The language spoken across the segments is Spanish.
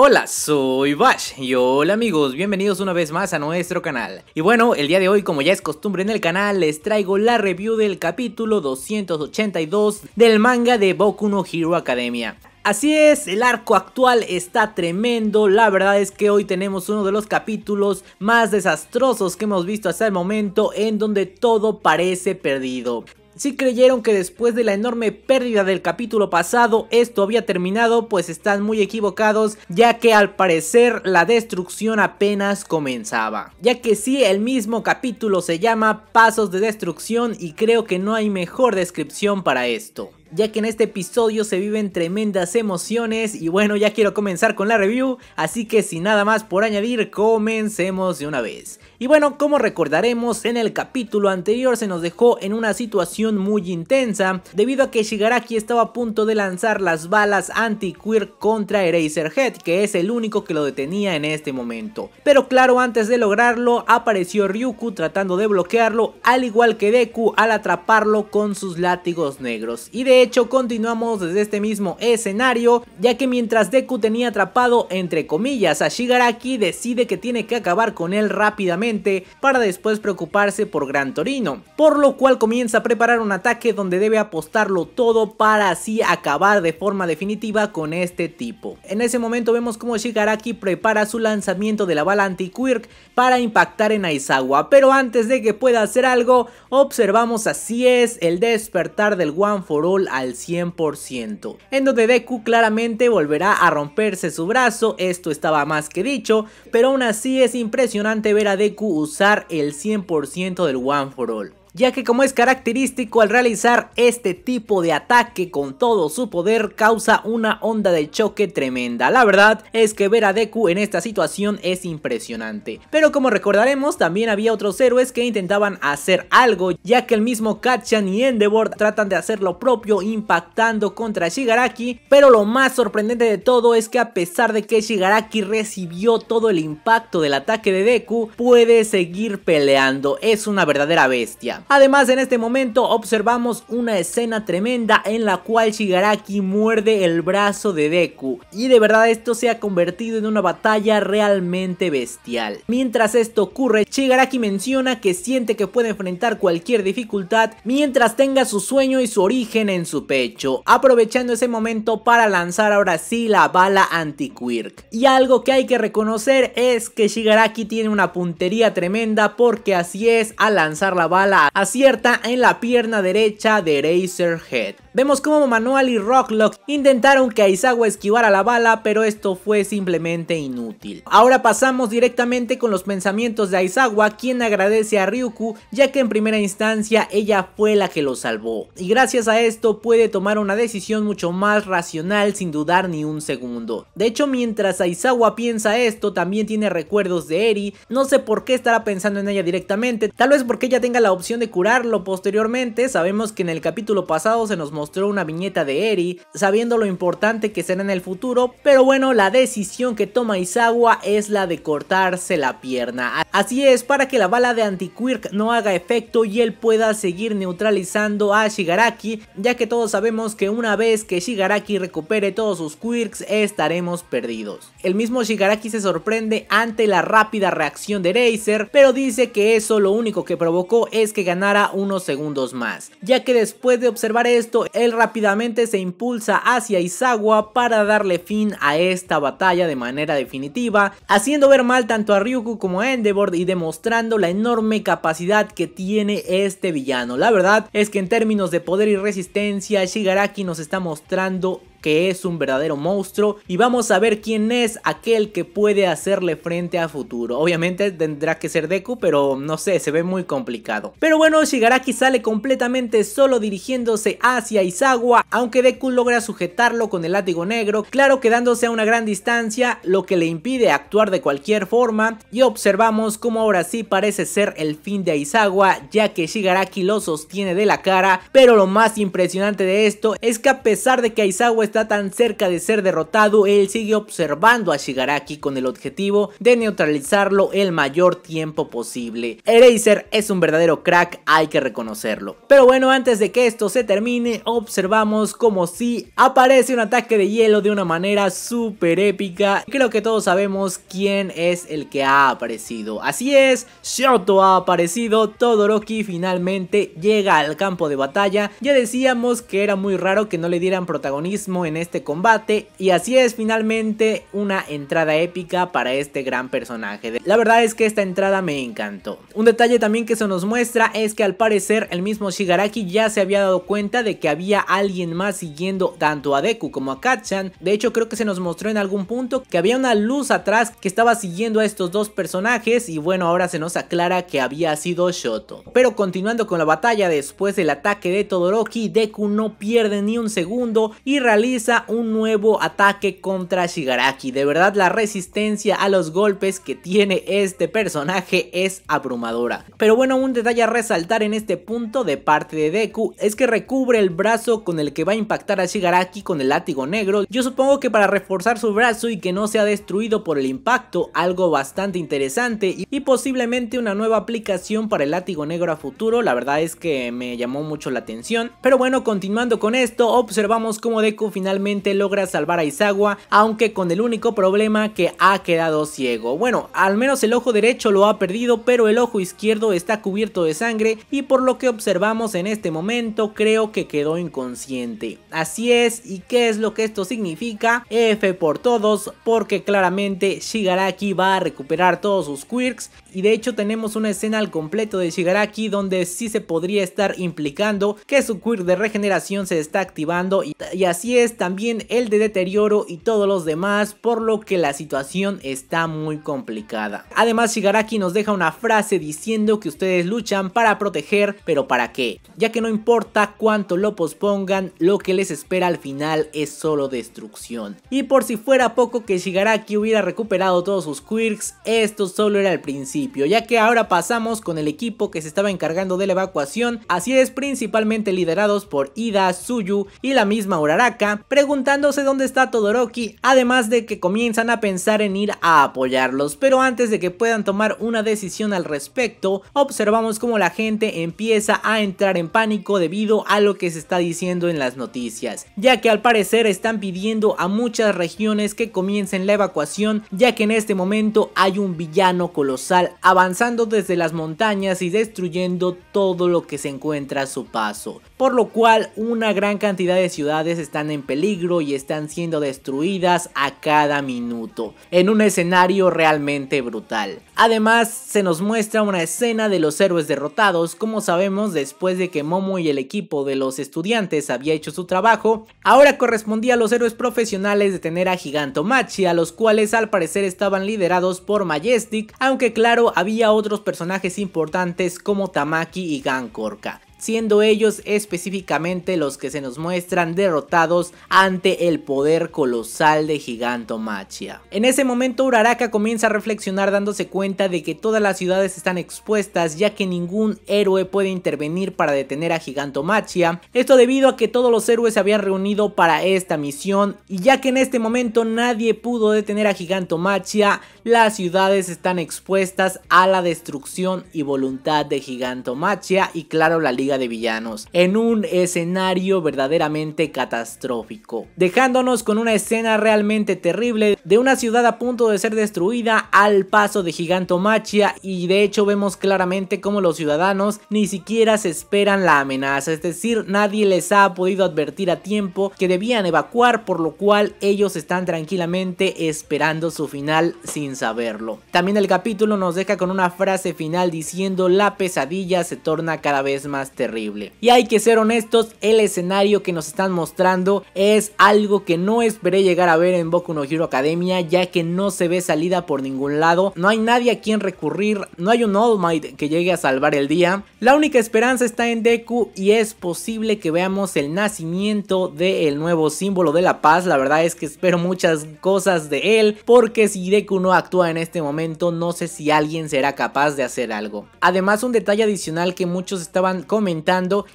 Hola, soy Bash y hola amigos, bienvenidos una vez más a nuestro canal. Y bueno, el día de hoy como ya es costumbre en el canal les traigo la review del capítulo 282 del manga de Boku no Hero Academia. Así es, el arco actual está tremendo, la verdad es que hoy tenemos uno de los capítulos más desastrosos que hemos visto hasta el momento en donde todo parece perdido. Si creyeron que después de la enorme pérdida del capítulo pasado esto había terminado, pues están muy equivocados, ya que al parecer la destrucción apenas comenzaba. Ya que sí, el mismo capítulo se llama Pasos de Destrucción y creo que no hay mejor descripción para esto ya que en este episodio se viven tremendas emociones y bueno, ya quiero comenzar con la review, así que sin nada más por añadir, comencemos de una vez. Y bueno, como recordaremos, en el capítulo anterior se nos dejó en una situación muy intensa, debido a que Shigaraki estaba a punto de lanzar las balas anti-queer contra Eraserhead, que es el único que lo detenía en este momento. Pero claro, antes de lograrlo, apareció Ryuku tratando de bloquearlo, al igual que Deku al atraparlo con sus látigos negros. Y de hecho, continuamos desde este mismo escenario, ya que mientras Deku tenía atrapado entre comillas a Shigaraki, decide que tiene que acabar con él rápidamente para después preocuparse por Gran Torino, por lo cual comienza a preparar un ataque donde debe apostarlo todo para así acabar de forma definitiva con este tipo. En ese momento vemos como Shigaraki prepara su lanzamiento de la bala anti-quirk para impactar en Aizawa, pero antes de que pueda hacer algo, observamos así es el despertar del One for All al 100%, en donde Deku claramente volverá a romperse su brazo, esto estaba más que dicho, pero aún así es impresionante ver a Deku usar el 100% del One for All ya que como es característico al realizar este tipo de ataque con todo su poder causa una onda de choque tremenda. La verdad es que ver a Deku en esta situación es impresionante. Pero como recordaremos también había otros héroes que intentaban hacer algo ya que el mismo Kachan y Endeavor tratan de hacer lo propio impactando contra Shigaraki pero lo más sorprendente de todo es que a pesar de que Shigaraki recibió todo el impacto del ataque de Deku puede seguir peleando, es una verdadera bestia. Además, en este momento observamos una escena tremenda en la cual Shigaraki muerde el brazo de Deku y de verdad esto se ha convertido en una batalla realmente bestial. Mientras esto ocurre, Shigaraki menciona que siente que puede enfrentar cualquier dificultad mientras tenga su sueño y su origen en su pecho, aprovechando ese momento para lanzar ahora sí la bala anti-Quirk. Y algo que hay que reconocer es que Shigaraki tiene una puntería tremenda porque así es al lanzar la bala acierta en la pierna derecha de Razorhead Vemos como Manuel y Rocklock intentaron que Aizawa esquivara la bala, pero esto fue simplemente inútil. Ahora pasamos directamente con los pensamientos de Aizawa, quien agradece a Ryuku, ya que en primera instancia ella fue la que lo salvó. Y gracias a esto puede tomar una decisión mucho más racional sin dudar ni un segundo. De hecho, mientras Aizawa piensa esto, también tiene recuerdos de Eri, no sé por qué estará pensando en ella directamente, tal vez porque ella tenga la opción de curarlo posteriormente, sabemos que en el capítulo pasado se nos mostró una viñeta de Eri, sabiendo lo importante que será en el futuro, pero bueno, la decisión que toma Izawa... es la de cortarse la pierna. Así es, para que la bala de Antiquirk no haga efecto y él pueda seguir neutralizando a Shigaraki, ya que todos sabemos que una vez que Shigaraki recupere todos sus quirks, estaremos perdidos. El mismo Shigaraki se sorprende ante la rápida reacción de Razer, pero dice que eso lo único que provocó es que ganara unos segundos más, ya que después de observar esto, él rápidamente se impulsa hacia Izawa para darle fin a esta batalla de manera definitiva, haciendo ver mal tanto a Ryuku como a Endeavor y demostrando la enorme capacidad que tiene este villano. La verdad es que en términos de poder y resistencia, Shigaraki nos está mostrando que es un verdadero monstruo y vamos a ver quién es aquel que puede hacerle frente a futuro. Obviamente tendrá que ser Deku, pero no sé, se ve muy complicado. Pero bueno, Shigaraki sale completamente solo dirigiéndose hacia Izawa aunque Deku logra sujetarlo con el látigo negro, claro quedándose a una gran distancia, lo que le impide actuar de cualquier forma y observamos cómo ahora sí parece ser el fin de Izawa ya que Shigaraki lo sostiene de la cara, pero lo más impresionante de esto es que a pesar de que Aizawa está tan cerca de ser derrotado, él sigue observando a Shigaraki con el objetivo de neutralizarlo el mayor tiempo posible. Eraser es un verdadero crack, hay que reconocerlo. Pero bueno, antes de que esto se termine, observamos como si aparece un ataque de hielo de una manera súper épica. Creo que todos sabemos quién es el que ha aparecido. Así es, Shoto ha aparecido, Todoroki finalmente llega al campo de batalla. Ya decíamos que era muy raro que no le dieran protagonismo en este combate y así es finalmente una entrada épica para este gran personaje. La verdad es que esta entrada me encantó. Un detalle también que se nos muestra es que al parecer el mismo Shigaraki ya se había dado cuenta de que había alguien más siguiendo tanto a Deku como a Katchan. De hecho creo que se nos mostró en algún punto que había una luz atrás que estaba siguiendo a estos dos personajes y bueno ahora se nos aclara que había sido Shoto. Pero continuando con la batalla después del ataque de Todoroki, Deku no pierde ni un segundo y realiza un nuevo ataque contra Shigaraki. De verdad la resistencia a los golpes que tiene este personaje es abrumadora. Pero bueno, un detalle a resaltar en este punto de parte de Deku es que recubre el brazo con el que va a impactar a Shigaraki con el látigo negro. Yo supongo que para reforzar su brazo y que no sea destruido por el impacto, algo bastante interesante y posiblemente una nueva aplicación para el látigo negro a futuro, la verdad es que me llamó mucho la atención. Pero bueno, continuando con esto, observamos cómo Deku finalmente logra salvar a Izawa, aunque con el único problema que ha quedado ciego. Bueno, al menos el ojo derecho lo ha perdido, pero el ojo izquierdo está cubierto de sangre y por lo que observamos en este momento creo que quedó inconsciente. Así es, ¿y qué es lo que esto significa? F por todos, porque claramente Shigaraki va a recuperar todos sus quirks y de hecho tenemos una escena al completo de Shigaraki donde sí se podría estar implicando que su quirk de regeneración se está activando y, y así es también el de deterioro y todos los demás, por lo que la situación está muy complicada. Además, Shigaraki nos deja una frase diciendo que ustedes luchan para proteger, pero ¿para qué? Ya que no importa cuánto lo pospongan, lo que les espera al final es solo destrucción. Y por si fuera poco que Shigaraki hubiera recuperado todos sus quirks, esto solo era el principio, ya que ahora pasamos con el equipo que se estaba encargando de la evacuación, así es principalmente liderados por Ida, Suyu y la misma Uraraka, preguntándose dónde está Todoroki, además de que comienzan a pensar en ir a apoyarlos, pero antes de que puedan tomar una decisión al respecto, observamos cómo la gente empieza a entrar en pánico debido a lo que se está diciendo en las noticias, ya que al parecer están pidiendo a muchas regiones que comiencen la evacuación, ya que en este momento hay un villano colosal avanzando desde las montañas y destruyendo todo lo que se encuentra a su paso, por lo cual una gran cantidad de ciudades están en peligro y están siendo destruidas a cada minuto, en un escenario realmente brutal. Además, se nos muestra una escena de los héroes derrotados, como sabemos después de que Momo y el equipo de los estudiantes había hecho su trabajo, ahora correspondía a los héroes profesionales tener a Gigantomachi, a los cuales al parecer estaban liderados por Majestic, aunque claro, había otros personajes importantes como Tamaki y Gankorka siendo ellos específicamente los que se nos muestran derrotados ante el poder colosal de Gigantomachia. En ese momento Uraraka comienza a reflexionar dándose cuenta de que todas las ciudades están expuestas ya que ningún héroe puede intervenir para detener a Gigantomachia, esto debido a que todos los héroes se habían reunido para esta misión y ya que en este momento nadie pudo detener a Gigantomachia, las ciudades están expuestas a la destrucción y voluntad de Gigantomachia y claro la liga de Villanos, en un escenario verdaderamente catastrófico, dejándonos con una escena realmente terrible de una ciudad a punto de ser destruida al paso de Gigantomachia y de hecho vemos claramente cómo los ciudadanos ni siquiera se esperan la amenaza, es decir, nadie les ha podido advertir a tiempo que debían evacuar por lo cual ellos están tranquilamente esperando su final sin saberlo. También el capítulo nos deja con una frase final diciendo la pesadilla se torna cada vez más terrible. Y hay que ser honestos, el escenario que nos están mostrando es algo que no esperé llegar a ver en Boku no Hero Academia, ya que no se ve salida por ningún lado, no hay nadie a quien recurrir, no hay un All Might que llegue a salvar el día. La única esperanza está en Deku y es posible que veamos el nacimiento del nuevo símbolo de la paz, la verdad es que espero muchas cosas de él, porque si Deku no actúa en este momento, no sé si alguien será capaz de hacer algo. Además, un detalle adicional que muchos estaban comentando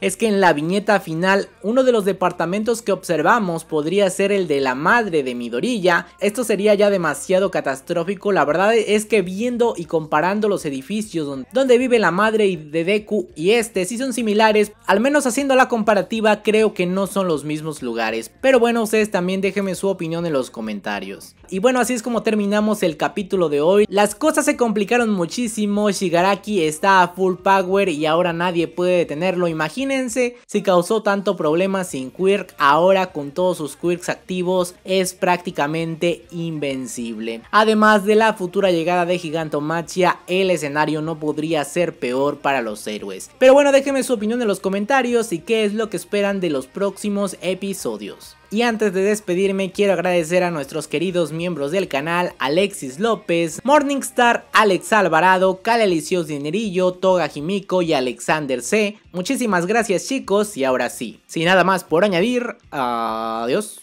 es que en la viñeta final uno de los departamentos que observamos podría ser el de la madre de Midorilla, esto sería ya demasiado catastrófico, la verdad es que viendo y comparando los edificios donde vive la madre de Deku y este si son similares, al menos haciendo la comparativa creo que no son los mismos lugares, pero bueno ustedes también déjenme su opinión en los comentarios. Y bueno así es como terminamos el capítulo de hoy, las cosas se complicaron muchísimo, Shigaraki está a full power y ahora nadie puede detener tenerlo. Imagínense si causó tanto problema sin Quirk, ahora con todos sus Quirks activos es prácticamente invencible. Además de la futura llegada de Gigantomachia, el escenario no podría ser peor para los héroes. Pero bueno, déjenme su opinión en los comentarios y qué es lo que esperan de los próximos episodios. Y antes de despedirme quiero agradecer a nuestros queridos miembros del canal Alexis López, Morningstar, Alex Alvarado, Calelicios Dinerillo, Toga Jimico y Alexander C. Muchísimas gracias chicos y ahora sí, sin nada más por añadir, adiós.